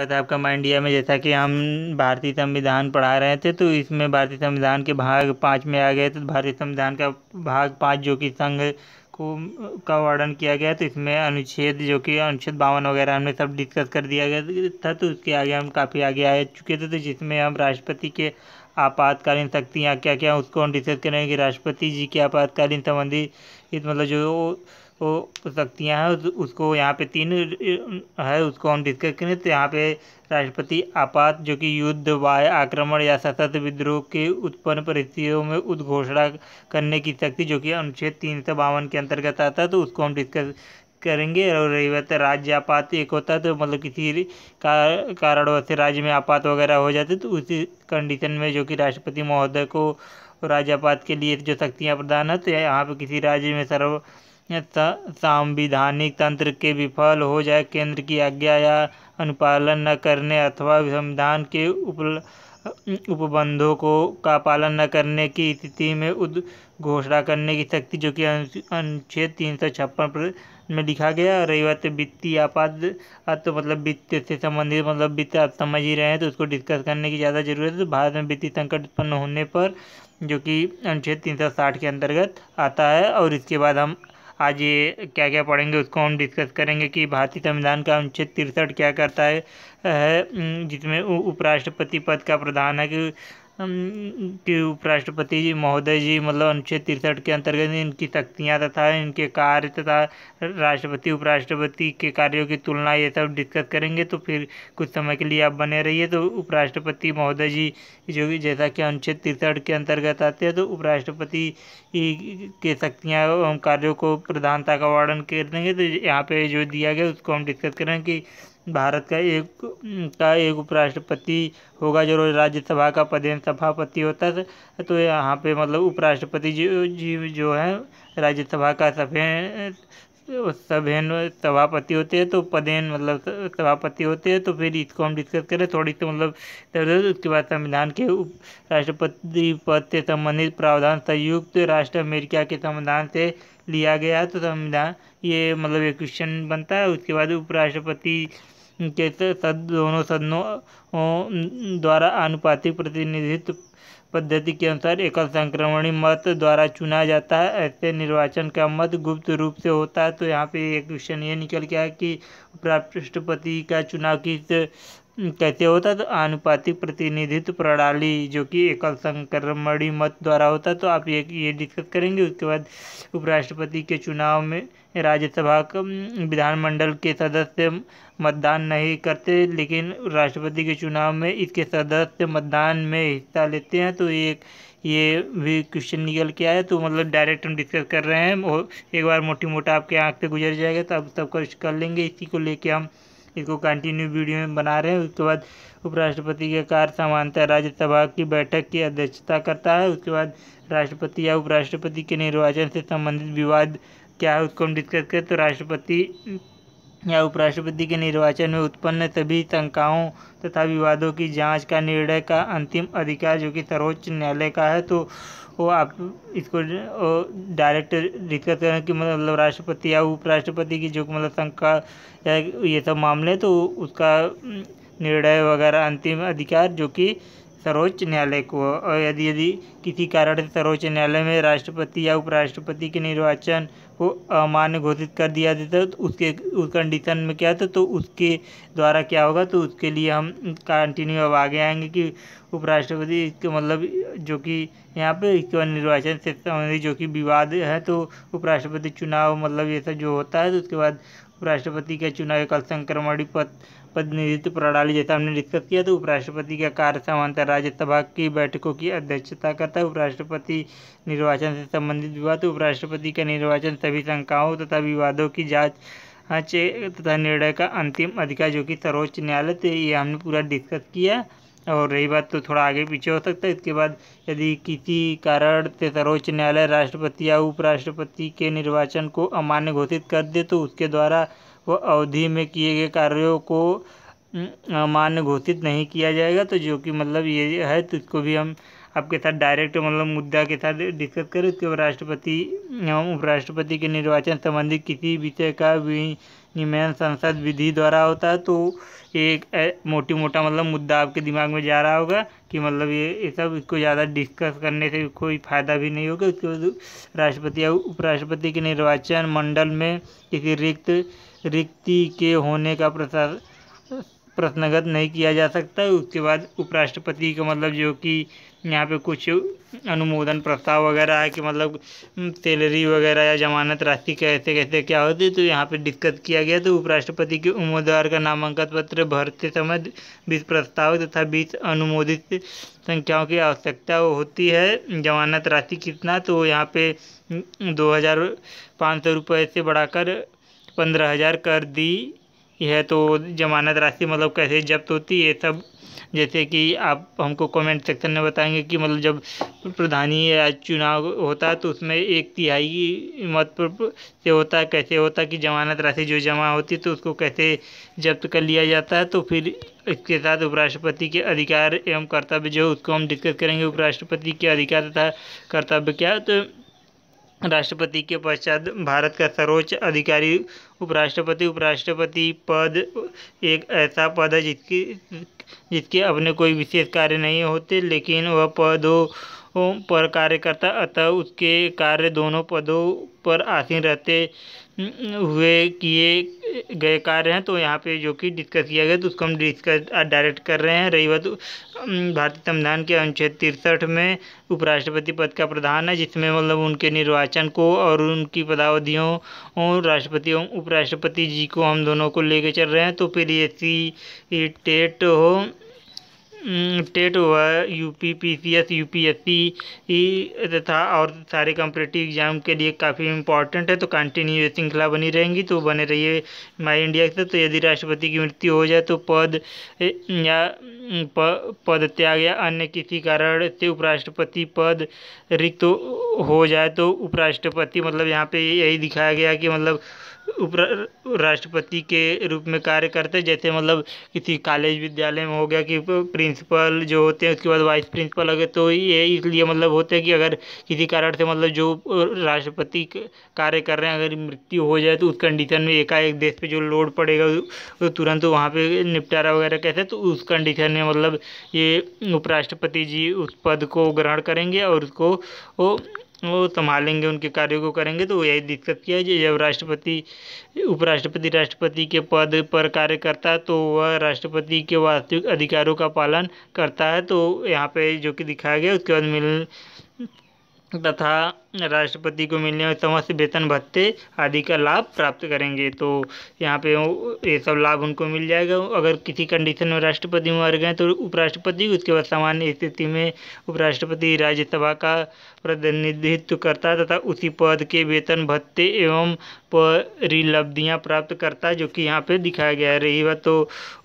स्वागत है आपका माइंड इंडिया में जैसा कि हम भारतीय संविधान पढ़ा रहे थे तो इसमें भारतीय संविधान के भाग पाँच में आ गए तो भारतीय संविधान का भाग पाँच जो कि संघ को का वर्णन किया गया तो इसमें अनुच्छेद जो कि अनुच्छेद बावन वगैरह हमने सब डिस्कस कर दिया गया था तो उसके आगे हम काफ़ी आगे आ चुके थे तो जिसमें हम राष्ट्रपति के आपातकालीन शक्तियाँ क्या क्या उसको हम डिस्कस करेंगे राष्ट्रपति जी के आपातकालीन संबंधी मतलब जो शक्तियाँ हैं उसको यहाँ पे तीन है उसको हम डिस्कस करें तो यहाँ पे राष्ट्रपति आपात जो कि युद्ध वाय आक्रमण या सशस्त्र विद्रोह के उत्पन्न परिस्थितियों में उद्घोषणा करने की शक्ति जो कि अनुच्छेद तीन सौ बावन के अंतर्गत आता है तो उसको हम डिस्कस करेंगे और रही बात राज्य आपात एक होता है तो मतलब किसी का कारणवश राज्य में आपात वगैरह हो जाते तो उसी कंडीशन में जो कि राष्ट्रपति महोदय को राज्य आपात के लिए जो शक्तियाँ प्रदान है तो यहाँ पर किसी राज्य में सर्व संविधानिक तंत्र के विफल हो जाए केंद्र की आज्ञा या अनुपालन न करने अथवा संविधान के उपल उपबंधों को का पालन न करने की स्थिति में उद घोषणा करने की शक्ति जो कि अनुच्छेद तीन सौ छप्पन में लिखा गया रही बात वित्तीय आपात तो मतलब वित्त से संबंधित मतलब वित्त आप समझ ही रहे हैं तो उसको डिस्कस करने की ज़्यादा ज़रूरत है तो भारत में वित्तीय संकट उत्पन्न होने पर जो कि अनुच्छेद तीन सौ साठ के अंतर्गत आता है और इसके बाद हम आज ये क्या क्या पढ़ेंगे उसको हम डिस्कस करेंगे कि भारतीय संविधान का अनुच्छेद तिरसठ क्या करता है जिसमें उपराष्ट्रपति पद का प्रधान है कि कि उपराष्ट्रपति जी महोदय जी मतलब अनुच्छेद तिरसठ के अंतर्गत इनकी शक्तियाँ तथा इनके कार्य तथा राष्ट्रपति उपराष्ट्रपति के कार्यों की तुलना ये सब डिस्कस करेंगे तो फिर कुछ समय के लिए आप बने रहिए तो उपराष्ट्रपति महोदय जी जो जैसा कि अनुच्छेद तिरसठ के अंतर्गत आते हैं तो उपराष्ट्रपति के शक्तियाँ एवं कार्यों को प्रधानता का वर्णन कर देंगे तो यहाँ पर जो दिया गया उसको हम डिस्कस करें कि भारत का एक का एक उपराष्ट्रपति होगा जो राज्यसभा का पदेन सभापति होता है तो यहाँ पे मतलब उपराष्ट्रपति जी, जी जो है राज्यसभा का सफेद सभेन सभापति होते हैं तो पदेन मतलब सभापति होते हैं तो फिर इसको हम डिस्कस करें थोड़ी सी मतलब उसके बाद संविधान के उप राष्ट्रपति पद से संबंधित प्रावधान संयुक्त राष्ट्र अमेरिका के संविधान से लिया गया तो संविधान ये मतलब एक क्वेश्चन बनता है उसके बाद उपराष्ट्रपति के सद दोनों सदनों द्वारा आनुपातिक प्रतिनिधित्व पद्धति के अनुसार एकल संक्रमणी मत द्वारा चुना जाता है ऐसे निर्वाचन का मत गुप्त रूप से होता है तो यहाँ पे एक क्वेश्चन ये निकल गया है कि उपराष्ट्रपति का चुनाव किस कैसे होता तो आनुपातिक प्रतिनिधित्व प्रणाली जो कि एकल संक्रमणी मत द्वारा होता है तो आप ये ये डिस्कस करेंगे उसके बाद उपराष्ट्रपति के चुनाव में राज्यसभा विधानमंडल के सदस्य मतदान नहीं करते लेकिन राष्ट्रपति के चुनाव में इसके सदस्य मतदान में हिस्सा लेते हैं तो एक ये भी क्वेश्चन निकल के आया तो मतलब डायरेक्ट हम डिस्कस कर रहे हैं और एक बार मोटी मोटा आपके आँख पे गुजर जाएगा तो आप सब कुछ कर लेंगे इसी को लेके हम इसको कंटिन्यू वीडियो में बना रहे हैं उसके बाद उपराष्ट्रपति का कार्य सामान्यतः राज्यसभा की बैठक की अध्यक्षता करता है उसके बाद राष्ट्रपति या उपराष्ट्रपति के निर्वाचन से संबंधित विवाद क्या है उसको हम डिस्कस करें तो राष्ट्रपति या उपराष्ट्रपति के निर्वाचन में उत्पन्न सभी शंकाओं तथा विवादों की जांच का निर्णय का अंतिम अधिकार जो कि सर्वोच्च न्यायालय का है तो वो आप इसको डायरेक्ट डिस्कस करें कि मतलब राष्ट्रपति या उपराष्ट्रपति की जो मतलब शंका या ये सब मामले तो उसका निर्णय वगैरह अंतिम अधिकार जो कि सर्वोच्च न्यायालय को और यदि यदि किसी कारण से सर्वोच्च न्यायालय में राष्ट्रपति या उपराष्ट्रपति के निर्वाचन को अमान्य घोषित कर दिया जाता है तो उसके उस कंडीशन में क्या था तो उसके द्वारा क्या होगा तो उसके लिए हम कंटिन्यू अब आगे आएंगे कि उपराष्ट्रपति इसके मतलब जो कि यहाँ पे बाद निर्वाचन से संबंधित जो कि विवाद है तो उपराष्ट्रपति चुनाव मतलब ये सब जो होता है तो उसके बाद उपराष्ट्रपति का चुनाव एक संक्रमण पद प्रतिनिधित्व प्रणाली जैसा हमने डिस्कस किया तो उपराष्ट्रपति का कार्य समांतर राज्यसभा की बैठकों की अध्यक्षता करता है उपराष्ट्रपति निर्वाचन से संबंधित विवाद तो उपराष्ट्रपति का निर्वाचन सभी शंकाओं तथा विवादों की जाँच तथा निर्णय का अंतिम अधिकार जो कि सर्वोच्च न्यायालय थे ये हमने पूरा डिस्कस किया और रही बात तो थोड़ा आगे पीछे हो सकता है इसके बाद यदि किसी कारण से सर्वोच्च न्यायालय राष्ट्रपति या उपराष्ट्रपति के निर्वाचन को अमान्य घोषित कर दे तो उसके द्वारा अवधि में किए गए कार्यों को मान्य घोषित नहीं किया जाएगा तो जो कि मतलब ये है तो इसको भी हम आपके साथ डायरेक्ट मतलब मुद्दा के साथ डिस्कस करें उसके बाद राष्ट्रपति एवं उपराष्ट्रपति के निर्वाचन संबंधी किसी विषय का विनिमयन संसद विधि द्वारा होता है तो एक मोटी मोटा मतलब मुद्दा आपके दिमाग में जा रहा होगा कि मतलब ये ये सब इसको ज़्यादा डिस्कस करने से कोई फ़ायदा भी नहीं होगा उसके बाद राष्ट्रपति या उपराष्ट्रपति के निर्वाचन मंडल में किसी रिक्त रिक्ति के होने का प्रश्नगत नहीं किया जा सकता उसके बाद उपराष्ट्रपति का मतलब जो कि यहाँ पे कुछ अनुमोदन प्रस्ताव वगैरह है कि मतलब सैलरी वगैरह या जमानत राशि कैसे कैसे क्या होती है तो यहाँ पे डिस्कस किया गया तो उपराष्ट्रपति के उम्मीदवार का नामांकन पत्र भरते समय बीस प्रस्ताव तथा बीस अनुमोदित संख्याओं की आवश्यकता होती है जमानत राशि कितना तो यहाँ पे दो हज़ार पाँच सौ रुपये से बढ़ाकर पंद्रह हज़ार कर दी है तो जमानत राशि मतलब कैसे जब्त होती है सब जैसे कि आप हमको कमेंट सेक्शन में बताएंगे कि मतलब जब प्रधानी या चुनाव होता है तो उसमें एक तिहाई मत से होता है कैसे होता कि जमानत राशि जो जमा होती है तो उसको कैसे जब्त कर लिया जाता है तो फिर इसके साथ उपराष्ट्रपति के अधिकार एवं कर्तव्य जो उसको हम डिस्कस करेंगे उपराष्ट्रपति के अधिकार तथा कर्तव्य क्या तो राष्ट्रपति के पश्चात भारत का सर्वोच्च अधिकारी उपराष्ट्रपति उपराष्ट्रपति पद एक ऐसा पद है जिसकी जिसके अपने कोई विशेष कार्य नहीं होते लेकिन वह पदों पर कार्य करता अतः उसके कार्य दोनों पदों पर आसीन रहते हुए किए गए कार्य हैं तो यहाँ पे जो कि डिस्कस किया गया तो उसको हम डिस्कस डायरेक्ट कर रहे हैं रही बात भारतीय संविधान के अनुच्छेद तिरसठ में उपराष्ट्रपति पद का प्रधान है जिसमें मतलब उनके निर्वाचन को और उनकी पदावधियों और राष्ट्रपति उपराष्ट्रपति जी को हम दोनों को लेकर चल रहे हैं तो फिर ये सी टेट हो टेट हम्म, हुआ U P P C S U P S C तथा और सारे कॉम्पिटेटिव एग्जाम के लिए काफ़ी इंपॉर्टेंट है तो कंटिन्यू श्रृंखला बनी रहेंगी तो बने रहिए माई इंडिया से तो यदि राष्ट्रपति की मृत्यु हो जाए तो पद या प, पद त्याग या अन्य किसी कारण से उपराष्ट्रपति पद रिक्त तो हो जाए तो उपराष्ट्रपति मतलब यहाँ पे यही दिखाया गया कि मतलब उप राष्ट्रपति के रूप में कार्य करते हैं जैसे मतलब किसी कॉलेज विद्यालय में हो गया कि प्रिंसिपल जो होते हैं उसके बाद वाइस प्रिंसिपल अगर तो ये इसलिए मतलब होते हैं कि अगर किसी कारण से मतलब जो राष्ट्रपति कार्य कर रहे हैं अगर मृत्यु हो जाए तो उस कंडीशन में एकाएक देश पे जो लोड पड़ेगा तो तुरंत वहाँ पर निपटारा वगैरह कैसे तो उस कंडीशन में मतलब ये उपराष्ट्रपति जी उस पद को ग्रहण करेंगे और उसको वो वो संभालेंगे उनके कार्यों को करेंगे तो यही दिक्कत किया है जब राष्ट्रपति उपराष्ट्रपति राष्ट्रपति के पद पर कार्य करता है तो वह राष्ट्रपति के वास्तविक अधिकारों का पालन करता है तो यहाँ पे जो कि दिखाया गया उसके बाद मिल तथा राष्ट्रपति को मिलने समस्त वेतन भत्ते आदि का लाभ प्राप्त करेंगे तो यहाँ पे ये सब लाभ उनको मिल जाएगा अगर किसी कंडीशन में राष्ट्रपति मर गए तो उपराष्ट्रपति उसके बाद सामान्य स्थिति में उपराष्ट्रपति राज्यसभा का प्रतिनिधित्व करता तथा उसी पद के वेतन भत्ते एवं परिलब्धियाँ प्राप्त करता है जो कि यहाँ पे दिखाया गया है रही बात तो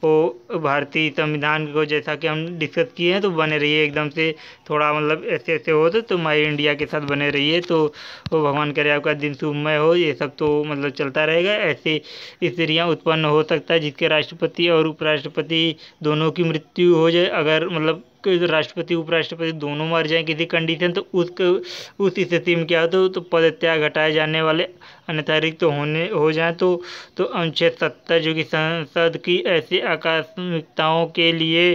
वो भारतीय संविधान को जैसा कि हम डिस्कस किए हैं तो बने रहिए एकदम से थोड़ा मतलब ऐसे ऐसे हो तो, तो माई इंडिया के साथ बने रहिए तो वो भगवान करे आपका दिन शुभमय हो ये सब तो मतलब चलता रहेगा ऐसे स्त्रियाँ उत्पन्न हो सकता है जिसके राष्ट्रपति और उपराष्ट्रपति दोनों की मृत्यु हो जाए अगर मतलब राष्ट्रपति उपराष्ट्रपति दोनों मर जाएं किसी कंडीशन तो उसके उस स्थिति में क्या होता है तो पदत्याग हटाए जाने वाले अन्यथा रिक्त तो होने हो जाए तो तो अनुच्छेद सत्तर जो कि संसद की ऐसी आकस्मिकताओं के लिए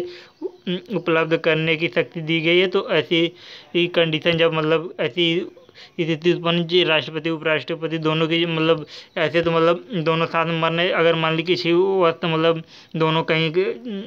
उपलब्ध करने की शक्ति दी गई है तो ऐसी कंडीशन जब मतलब ऐसी इसे उत्पन्न राष्ट्रपति उपराष्ट्रपति दोनों की मतलब ऐसे तो मतलब दोनों साथ में मरने अगर मान ली किसी वक्त मतलब दोनों कहीं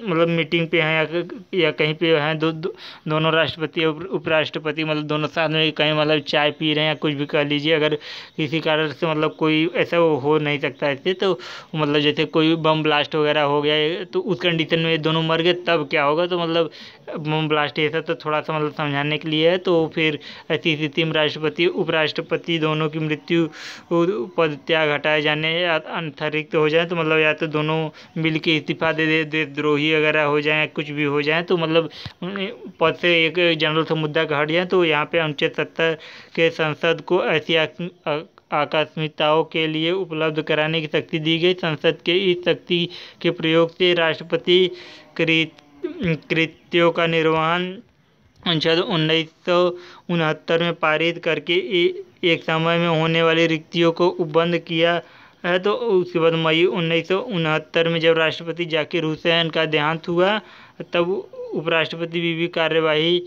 मतलब मीटिंग पे हैं या, या कहीं पे हैं दो, दो, दोनों राष्ट्रपति उपराष्ट्रपति मतलब दोनों साथ में कहीं मतलब चाय पी रहे हैं या कुछ भी कर लीजिए अगर किसी कारण से मतलब कोई ऐसा हो नहीं सकता ऐसे तो मतलब जैसे कोई बम ब्लास्ट वगैरह हो गया तो उस कंडीशन में दोनों मर गए तब क्या होगा तो मतलब बम ब्लास्ट ऐसा तो थोड़ा सा मतलब समझाने के लिए है तो फिर ऐसी स्थिति में राष्ट्रपति के उपराष्ट्रपति दोनों की मृत्यु पद त्याग हटाए जाने या अंतरिक्त हो जाए तो मतलब या तो दोनों मिल के इस्तीफा दे दे देशद्रोही वगैरह हो जाए कुछ भी हो जाए तो मतलब पद से एक जनरल से मुद्दा का हट जाए तो यहाँ पे अनुच्छेद सत्तर के संसद को ऐसी आकस्मिकताओं के लिए उपलब्ध कराने की शक्ति दी गई संसद के इस शक्ति के प्रयोग से राष्ट्रपति कृत कृत्यों का निर्वहन अनुच्छेद उन्नीस सौ उनहत्तर में पारित करके एक समय में होने वाली रिक्तियों को उपबंद किया है तो उसके बाद मई उन्नीस सौ उनहत्तर में जब राष्ट्रपति जाकिर हुसैन का देहांत हुआ तब उपराष्ट्रपति भी, भी कार्यवाही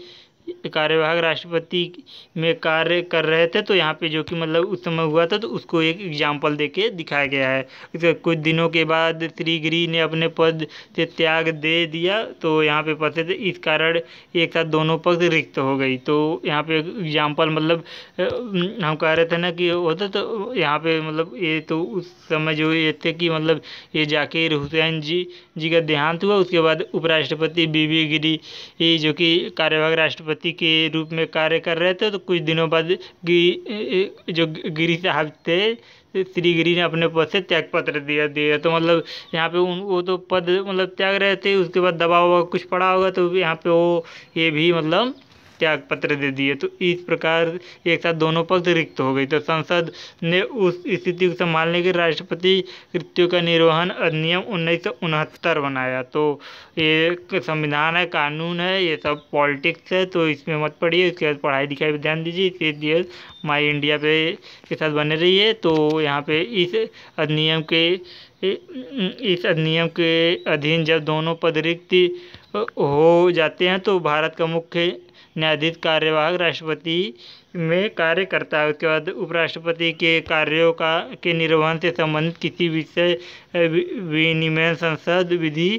कार्यवाहक राष्ट्रपति में कार्य कर रहे थे तो यहाँ पे जो कि मतलब उस समय हुआ था तो उसको एक एग्जाम्पल दे के दिखाया गया है तो कुछ दिनों के बाद श्री गिरी ने अपने पद से त्याग दे दिया तो यहाँ पे पते थे इस कारण एक साथ दोनों पक्ष रिक्त हो गई तो यहाँ पे एग्जाम्पल मतलब हम कह रहे थे ना कि होता तो यहाँ पे मतलब ये तो उस समय जो ये थे कि मतलब ये जाकिर हुसैन जी जी का देहांत हुआ उसके बाद उपराष्ट्रपति बी गिरी जो कि कार्यवाहक राष्ट्रपति सभापति के रूप में कार्य कर रहे थे तो कुछ दिनों बाद जो गिरी साहब थे श्री गिरी ने अपने पद से त्याग पत्र दिया दिया तो मतलब यहाँ पे उन वो तो पद मतलब त्याग रहे थे उसके बाद दबाव कुछ पड़ा होगा तो यहाँ पे वो ये भी मतलब त्याग पत्र दे दिए तो इस प्रकार एक साथ दोनों पक्ष रिक्त हो गई तो संसद ने उस स्थिति को संभालने के राष्ट्रपति कृत्यु का निर्वहन अधिनियम उन्नीस बनाया तो ये संविधान है कानून है ये सब पॉलिटिक्स है तो इसमें मत पढ़िए इसके बाद पढ़ाई लिखाई पर ध्यान दीजिए इसके लिए माई इंडिया पे के साथ बने है तो यहाँ पे इस अधिनियम के इस अधिनियम के अधीन जब दोनों पद रिक्त हो जाते हैं तो भारत का मुख्य न्यायाधीश कार्यवाहक राष्ट्रपति में कार्य करता है उसके बाद उपराष्ट्रपति के कार्यों का के निर्वहन से संबंधित किसी विषय विनिमय संसद विधि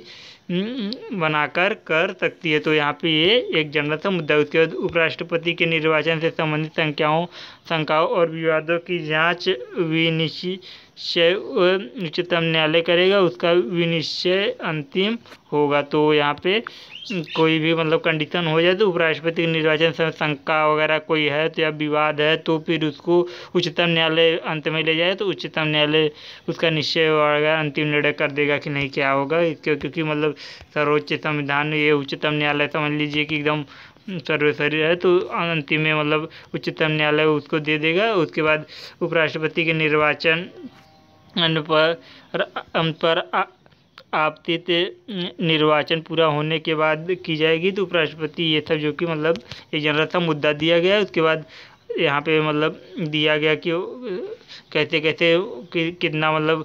बनाकर कर सकती है तो यहाँ पे ये एक जनरल सा मुद्दा उसके बाद उपराष्ट्रपति के निर्वाचन से संबंधित संख्याओं शंकाओं और विवादों की जांच विनिश्चित निश्चय उच्चतम न्यायालय करेगा उसका विनिश्चय अंतिम होगा तो यहाँ पे कोई भी मतलब कंडीशन हो जाए तो उपराष्ट्रपति के निर्वाचन समय शंका वगैरह कोई है तो या विवाद है तो फिर उसको उच्चतम न्यायालय अंत में ले जाए तो उच्चतम न्यायालय उसका निश्चय वगैरह अंतिम निर्णय कर देगा कि नहीं क्या होगा क्योंकि मतलब सर्वोच्च संविधान ये उच्चतम न्यायालय समझ लीजिए कि एकदम सर्वोसरी है तो अंतिम में मतलब उच्चतम न्यायालय उसको दे देगा उसके बाद उपराष्ट्रपति के निर्वाचन पर पर आपतित निर्वाचन पूरा होने के बाद की जाएगी तो उपराष्ट्रपति ये था जो कि मतलब एक जनरल था मुद्दा दिया गया उसके बाद यहाँ पे मतलब दिया गया कि कहते कहते कि कितना मतलब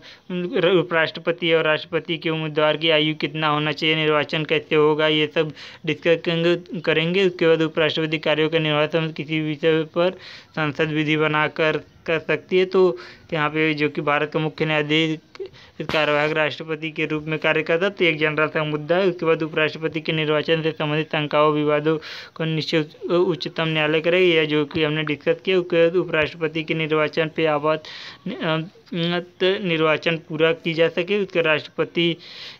उपराष्ट्रपति और राष्ट्रपति के उम्मीदवार की आयु कितना होना चाहिए निर्वाचन कैसे होगा ये सब डिस्कस करेंगे उसके बाद उपराष्ट्रपति कार्यों का निर्वाचन किसी विषय पर संसद विधि बनाकर कर सकती है तो यहाँ पे जो कि भारत का मुख्य न्यायाधीश कार्यवाहक राष्ट्रपति के रूप में कार्य करता तो एक जनरल था मुद्दा है उसके बाद उपराष्ट्रपति के निर्वाचन से संबंधित शंकाओं विवादों को निश्चित उच्चतम न्यायालय करेगा यह जो कि हमने डिस्कस किया उसके बाद उपराष्ट्रपति के निर्वाचन पे आबाद निर्वाचन पूरा की जा सके उसके राष्ट्रपति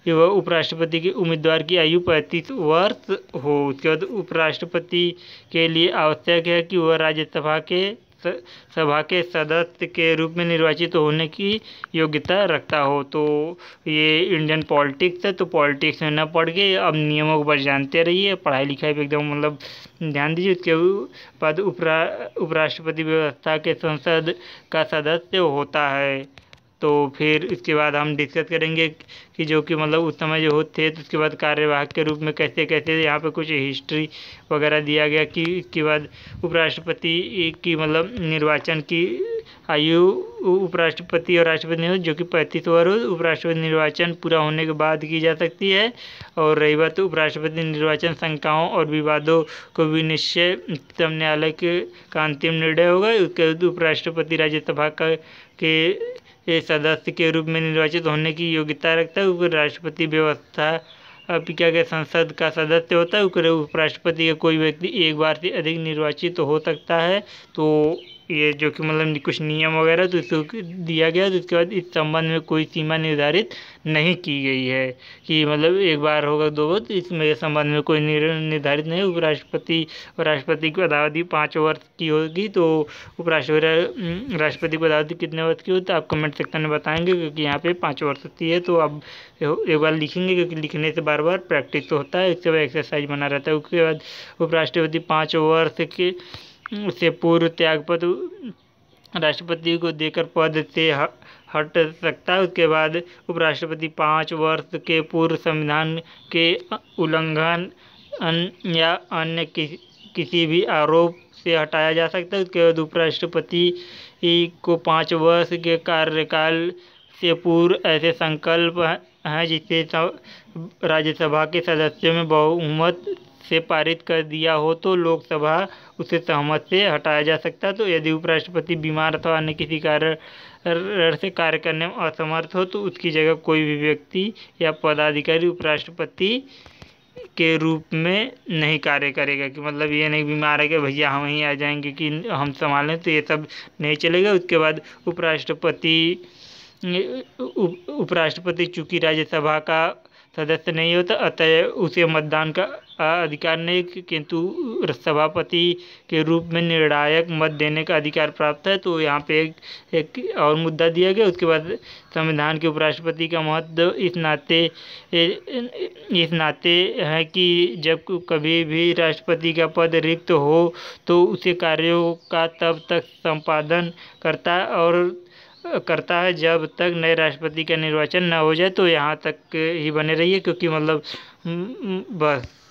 व उपराष्ट्रपति के उम्मीदवार की आयु पैंतीस वर्ष हो उसके बाद उपराष्ट्रपति के लिए आवश्यक है कि वह राज्यसभा के सभा के सदस्य के रूप में निर्वाचित होने की योग्यता रखता हो तो ये इंडियन पॉलिटिक्स है तो पॉलिटिक्स में ना पढ़ के अब नियमों के बारे जानते रहिए पढ़ाई लिखाई पर एकदम मतलब ध्यान दीजिए उसके बाद उपरा उपराष्ट्रपति व्यवस्था के संसद का सदस्य होता है तो फिर इसके बाद हम डिस्कस करेंगे कि जो कि मतलब उस समय जो होते थे तो उसके बाद कार्यवाहक के रूप में कैसे कैसे यहाँ पे कुछ हिस्ट्री वगैरह दिया गया कि इसके बाद उपराष्ट्रपति की मतलब निर्वाचन की आयु उपराष्ट्रपति और राष्ट्रपति जो कि पैंतीस वर्ष उपराष्ट्रपति निर्वाचन पूरा होने के बाद की जा सकती है और रही बात उपराष्ट्रपति निर्वाचन शंकाओं और विवादों को भी निश्चय उच्चतम न्यायालय के का अंतिम निर्णय होगा उसके उपराष्ट्रपति राज्यसभा का के ये सदस्य के रूप में निर्वाचित होने की योग्यता रखता है उपराष्ट्रपति व्यवस्था अब क्या क्या संसद का सदस्य होता है उपराष्ट्रपति का कोई व्यक्ति एक बार से अधिक निर्वाचित हो सकता है तो ये जो कि मतलब कुछ नियम वगैरह तो इसको दिया गया तो इसके बाद इस संबंध में कोई सीमा निर्धारित नहीं की गई है कि मतलब एक बार होगा दो बार तो इसमें संबंध में कोई निर्धारित नहीं उपराष्ट्रपति राष्ट्रपति की अदावधि पाँच वर्ष की होगी तो उपराष्ट्रपति राष्ट्रपति की अदावधि कितने वर्ष की होती है तो आप कमेंट सेक्शन में बताएंगे क्योंकि यहाँ पर पाँच वर्ष होती है तो आप एक बार लिखेंगे क्योंकि लिखने से बार बार प्रैक्टिस तो होता है इसके बाद एक्सरसाइज बना रहता है उसके बाद उपराष्ट्रपति पाँच वर्ष के से पूर्व त्यागपत्र राष्ट्रपति को देकर पद से हट सकता है उसके बाद उपराष्ट्रपति पाँच वर्ष के पूर्व संविधान के उल्लंघन या अन्य कि, किसी भी आरोप से हटाया जा सकता है उसके बाद उपराष्ट्रपति को पाँच वर्ष के कार्यकाल से पूर्व ऐसे संकल्प हैं जिससे राज्यसभा के सदस्यों में बहुमत से पारित कर दिया हो तो लोकसभा उसे सहमत से हटाया जा सकता है तो यदि उपराष्ट्रपति बीमार अथवा अन्य किसी कारण से कार्य करने में असमर्थ हो तो उसकी जगह कोई भी व्यक्ति या पदाधिकारी उपराष्ट्रपति के रूप में नहीं कार्य करेगा कि मतलब ये नहीं बीमार है कि भैया हम ही आ जाएंगे कि हम संभालें तो ये सब नहीं चलेगा उसके बाद उपराष्ट्रपति उपराष्ट्रपति चूँकि राज्यसभा का सदस्य नहीं होता अतः उसे मतदान का अधिकार नहीं किंतु सभापति के रूप में निर्णायक मत देने का अधिकार प्राप्त है तो यहाँ पे एक, एक और मुद्दा दिया गया उसके बाद संविधान के उपराष्ट्रपति का महत्व इस नाते इस नाते है कि जब कभी भी राष्ट्रपति का पद रिक्त हो तो उसे कार्यों का तब तक संपादन करता और करता है जब तक नए राष्ट्रपति का निर्वाचन न हो जाए तो यहाँ तक ही बने रहिए क्योंकि मतलब हम्म, बस